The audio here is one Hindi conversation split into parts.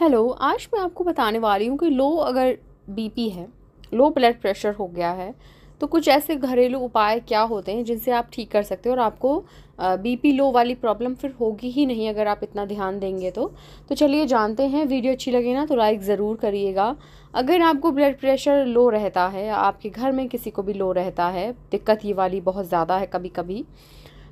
हेलो आज मैं आपको बताने वाली हूँ कि लो अगर बीपी है लो ब्लड प्रेशर हो गया है तो कुछ ऐसे घरेलू उपाय क्या होते हैं जिनसे आप ठीक कर सकते हो और आपको बीपी लो वाली प्रॉब्लम फिर होगी ही नहीं अगर आप इतना ध्यान देंगे तो तो चलिए जानते हैं वीडियो अच्छी लगे ना तो लाइक ज़रूर करिएगा अगर आपको ब्लड प्रेशर लो रहता है आपके घर में किसी को भी लो रहता है दिक्कत ये वाली बहुत ज़्यादा है कभी कभी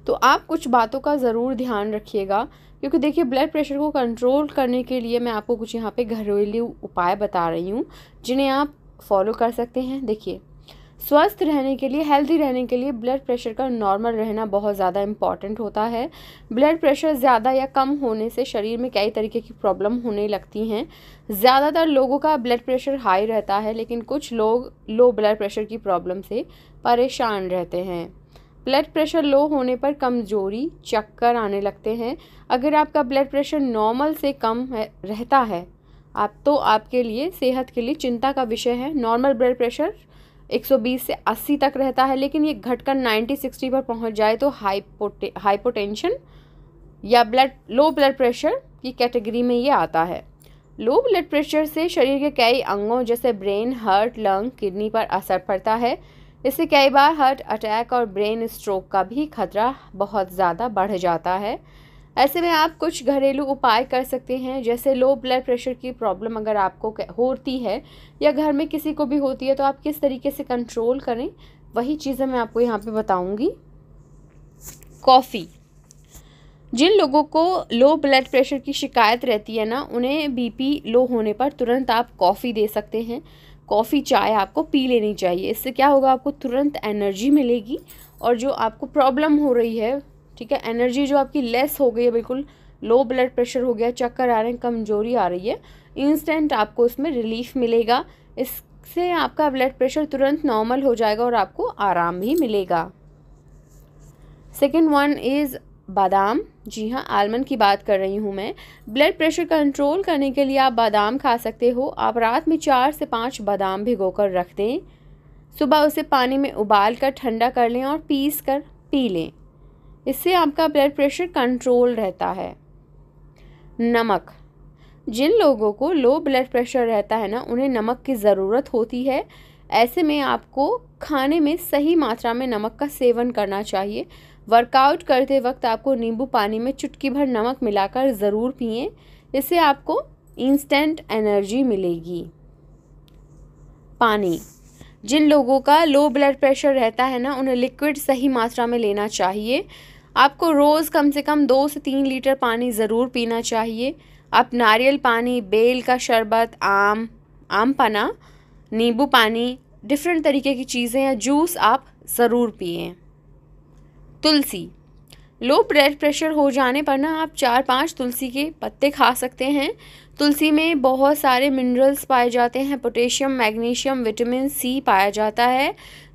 तो आप कुछ बातों का ज़रूर ध्यान रखिएगा क्योंकि देखिए ब्लड प्रेशर को कंट्रोल करने के लिए मैं आपको कुछ यहाँ पे घरेलू उपाय बता रही हूँ जिन्हें आप फॉलो कर सकते हैं देखिए स्वस्थ रहने के लिए हेल्दी रहने के लिए ब्लड प्रेशर का नॉर्मल रहना बहुत ज़्यादा इम्पॉर्टेंट होता है ब्लड प्रेशर ज़्यादा या कम होने से शरीर में कई तरीके की प्रॉब्लम होने लगती हैं ज़्यादातर लोगों का ब्लड प्रेशर हाई रहता है लेकिन कुछ लोग लो ब्लड प्रेशर की प्रॉब्लम से परेशान रहते हैं ब्लड प्रेशर लो होने पर कमज़ोरी चक्कर आने लगते हैं अगर आपका ब्लड प्रेशर नॉर्मल से कम है रहता है आप तो आपके लिए सेहत के लिए चिंता का विषय है नॉर्मल ब्लड प्रेशर 120 से 80 तक रहता है लेकिन ये घटकर 90 60 पर पहुंच जाए तो हाइपोटे हाइपोटेंशन या ब्लड लो ब्लड प्रेशर की कैटेगरी में ये आता है लो ब्लड प्रेशर से शरीर के कई अंगों जैसे ब्रेन हार्ट लंग किडनी पर असर पड़ता है इससे कई बार हार्ट अटैक और ब्रेन स्ट्रोक का भी खतरा बहुत ज़्यादा बढ़ जाता है ऐसे में आप कुछ घरेलू उपाय कर सकते हैं जैसे लो ब्लड प्रेशर की प्रॉब्लम अगर आपको होती है या घर में किसी को भी होती है तो आप किस तरीके से कंट्रोल करें वही चीज़ें मैं आपको यहाँ पे बताऊँगी कॉफ़ी जिन लोगों को लो ब्लड प्रेशर की शिकायत रहती है ना उन्हें बीपी लो होने पर तुरंत आप कॉफ़ी दे सकते हैं कॉफ़ी चाय आपको पी लेनी चाहिए इससे क्या होगा आपको तुरंत एनर्जी मिलेगी और जो आपको प्रॉब्लम हो रही है ठीक है एनर्जी जो आपकी लेस हो गई है बिल्कुल लो ब्लड प्रेशर हो गया चक्कर आ रहे हैं कमजोरी आ रही है इंस्टेंट आपको इसमें रिलीफ मिलेगा इससे आपका ब्लड प्रेशर तुरंत नॉर्मल हो जाएगा और आपको आराम भी मिलेगा सेकेंड वन इज़ बादाम जी हाँ आलमंड की बात कर रही हूँ मैं ब्लड प्रेशर कंट्रोल करने के लिए आप बादाम खा सकते हो आप रात में चार से पाँच बादाम भिगो कर रख दें सुबह उसे पानी में उबाल कर ठंडा कर लें और पीस कर पी लें इससे आपका ब्लड प्रेशर कंट्रोल रहता है नमक जिन लोगों को लो ब्लड प्रेशर रहता है ना उन्हें नमक की ज़रूरत होती है ऐसे में आपको खाने में सही मात्रा में नमक का सेवन करना चाहिए वर्कआउट करते वक्त आपको नींबू पानी में चुटकी भर नमक मिलाकर ज़रूर पिए इससे आपको इंस्टेंट एनर्जी मिलेगी पानी जिन लोगों का लो ब्लड प्रेशर रहता है ना उन्हें लिक्विड सही मात्रा में लेना चाहिए आपको रोज़ कम से कम दो से तीन लीटर पानी ज़रूर पीना चाहिए आप नारियल पानी बेल का शरबत आम आम पना नींबू पानी डिफरेंट तरीके की चीज़ें या जूस आप ज़रूर पिए तुलसी लो ब्लड प्रेशर हो जाने पर ना आप चार पांच तुलसी के पत्ते खा सकते हैं तुलसी में बहुत सारे मिनरल्स पाए जाते हैं पोटेशियम मैग्नीशियम विटामिन सी पाया जाता है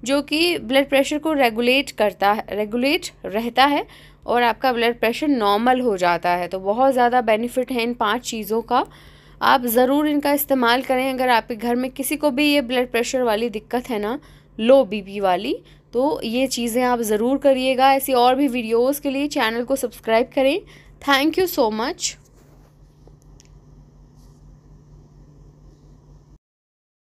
जो कि ब्लड प्रेशर को रेगुलेट करता है रेगुलेट रहता है और आपका ब्लड प्रेशर नॉर्मल हो जाता है तो बहुत ज़्यादा बेनिफिट है इन पाँच चीज़ों का आप ज़रूर इनका इस्तेमाल करें अगर आपके घर में किसी को भी ये ब्लड प्रेशर वाली दिक्कत है ना लो बीपी वाली तो ये चीज़ें आप ज़रूर करिएगा ऐसी और भी वीडियोस के लिए चैनल को सब्सक्राइब करें थैंक यू सो मच